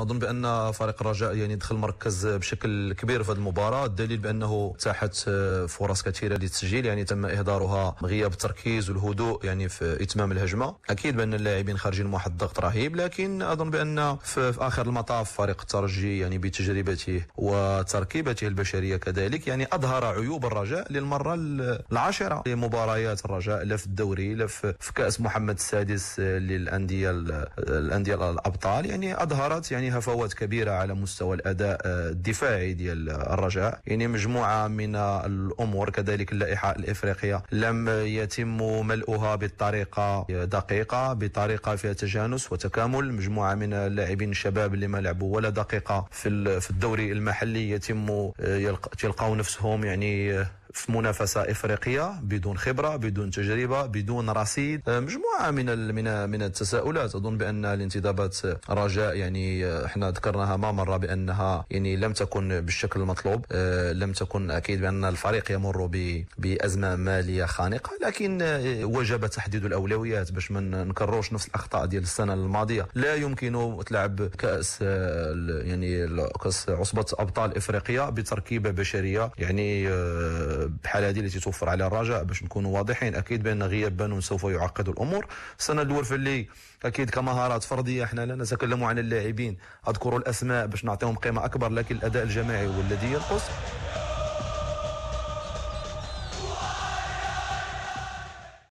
اظن بان فريق الرجاء يعني دخل مركز بشكل كبير في هذه المباراه الدليل بانه اتاحت فرص كثيره للتسجيل يعني تم اهدارها غياب التركيز والهدوء يعني في اتمام الهجمه اكيد بان اللاعبين خارجين من واحد الضغط رهيب لكن اظن بان في, في اخر المطاف فريق الترجي يعني بتجربته وتركيبته البشريه كذلك يعني اظهر عيوب الرجاء للمره العاشره لمباريات الرجاء لا في الدوري لا في كاس محمد السادس للانديه الانديه الابطال يعني اظهرت يعني يعني هفوات كبيره على مستوى الاداء آه، الدفاعي ديال الرجاء يعني مجموعه من الامور كذلك اللائحه الافريقيه لم يتم ملؤها بطريقه دقيقه بطريقه فيها تجانس وتكامل مجموعه من اللاعبين الشباب اللي ما لعبوا ولا دقيقه في في الدوري المحلي يتم آه، يلقوا نفسهم يعني آه، في منافسه افريقيه بدون خبره بدون تجربه بدون رصيد مجموعه من من من التساؤلات اظن بان الانتدابات رجاء يعني آه، احنا ذكرناها ما مره بانها يعني لم تكن بالشكل المطلوب أه، لم تكن اكيد بان الفريق يمر بازمه ماليه خانقه لكن أه، وجب تحديد الاولويات باش ما نكرروش نفس الاخطاء ديال السنه الماضيه لا يمكن تلعب كاس يعني كاس عصبه ابطال افريقيا بتركيبه بشريه يعني الحاله هذه التي توفر على الرجاء باش نكونوا واضحين اكيد بان غياب بانون سوف يعقد الامور السنه الاول في اكيد كمهارات فرديه احنا لا نتكلم عن اللاعبين اذكر الاسماء باش نعطيهم قيمه اكبر لكن الاداء الجماعي هو الذي ينقص